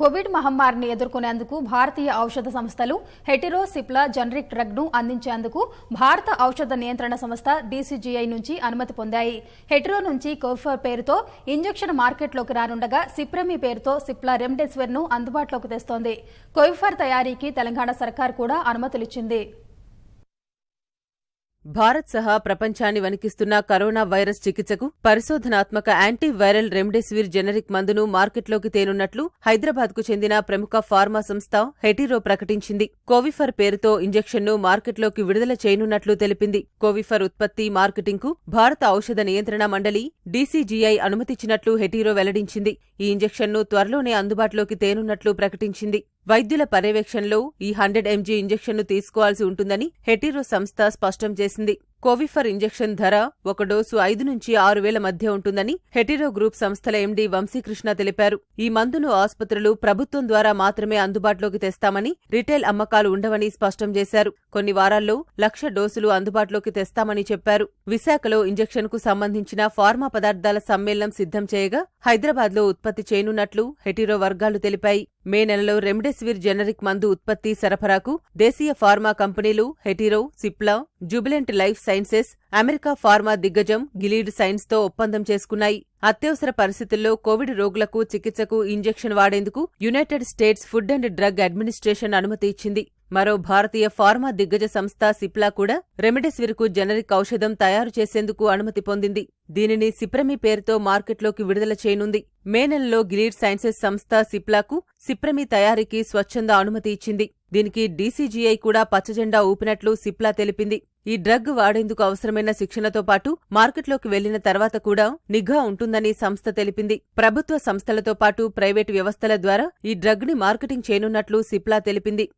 Covid మహమ్మారిని ఎదుర్కొనేందుకు భారతీయ ఔషధ సంస్థలు హెటిరోసిప్లా జనరిక్ డ్రగ్ ను అందించేందుకు భారత ఔషధ నియంత్రణ సంస్థ డీసీజీఐ నుంచి అనుమతి పొందాయి హెటిరో నుంచి కోఫర్ పేరుతో ఇంజెక్షన్ మార్కెట్లోకి రానుండగా సిప్రమి పేరుతో సిప్లా రెమ్డెసివిర్ ను అందుబాటులోకి తెస్తోంది కోవిఫర్ తయారీకి తెలంగాణ సర్కార్ కూడా అనుమతులిచ్చింది భారత్ సహా ప్రపంచాన్ని వణికిస్తున్న కరోనా వైరస్ చికిత్సకు పరిశోధనాత్మక యాంటీ వైరల్ రెమ్డెసివిర్ జెనరిక్ మందును మార్కెట్లోకి తేనున్నట్లు హైదరాబాద్కు చెందిన ప్రముఖ ఫార్మా సంస్థ హెటీరో ప్రకటించింది కోవిఫర్ పేరుతో ఇంజెక్షన్ను మార్కెట్లోకి విడుదల చేయనున్నట్లు తెలిపింది కోవిఫర్ ఉత్పత్తి మార్కెటింగ్కు భారత ఔషధ నియంత్రణ మండలి డీసీజీఐ అనుమతిచ్చినట్లు హెటీరో వెల్లడించింది ఈ ఇంజెక్షన్ను త్వరలోనే అందుబాటులోకి తేనున్నట్లు ప్రకటించింది వైద్యుల పర్యవేక్షణలో ఈ హండ్రెడ్ ఎంజీ ఇంజెక్షన్ను తీసుకోవాల్సి ఉంటుందని హెటీరో సంస్థ స్పష్టం చేసింది కోవిఫర్ ఇంజెక్షన్ ధర ఒక డోసు ఐదు నుంచి ఆరు వేల మధ్య ఉంటుందని హెటిరో గ్రూప్ సంస్థల ఎండీ వంశీకృష్ణ తెలిపారు ఈ మందును ఆసుపత్రులు ప్రభుత్వం ద్వారా మాత్రమే అందుబాటులోకి తెస్తామని రిటైల్ అమ్మకాలు ఉండవని స్పష్టం చేశారు కొన్ని వారాల్లో లక్ష డోసులు అందుబాటులోకి తెస్తామని చెప్పారు విశాఖలో ఇంజెక్షన్కు సంబంధించిన ఫార్మా పదార్థాల సమ్మేళనం సిద్ధం చేయగా హైదరాబాద్లో ఉత్పత్తి చేయనున్నట్లు హెటిరో వర్గాలు తెలిపాయి మే నెలలో రెమ్డెసివిర్ జెనరిక్ మందు ఉత్పత్తి సరఫరాకు దేశీయ ఫార్మా కంపెనీలు Hetero Cipla Jubilant Life Sciences America pharma దిగ్గజం గిలీడ్ సైన్స్తో ఒప్పందం చేసుకున్నాయి అత్యవసర పరిస్థితుల్లో కోవిడ్ రోగులకు చికిత్సకు ఇంజెక్షన్ వాడేందుకు United States Food and Drug Administration అనుమతి ఇచ్చింది మరో భారతీయ ఫార్మా దిగ్గజ సంస్థ సిప్లా కూడా కు జనరిక్ ఔషధం తయారు చేసేందుకు అనుమతి పొందింది దీనిని సిప్రమి పేరుతో మార్కెట్లోకి విడుదల చేయనుంది మే నెలలో గిలీడ్ సైన్సెస్ సంస్థ సిప్లాకు సిప్రమి తయారీకి స్వచ్ఛంద అనుమతి ఇచ్చింది దీనికి డీసీజీఐ కూడా పచ్చజెండా ఊపినట్లు సిప్లా తెలిపింది ఈ డ్రగ్ వాడేందుకు అవసరమైన శిక్షణతో పాటు మార్కెట్లోకి వెళ్లిన తర్వాత కూడా నిఘా ఉంటుందని సంస్థ తెలిపింది ప్రభుత్వ సంస్థలతో పాటు ప్రైవేటు వ్యవస్థల ద్వారా ఈ డ్రగ్ ని మార్కెటింగ్ చేయనున్నట్లు సిప్లా తెలిపింది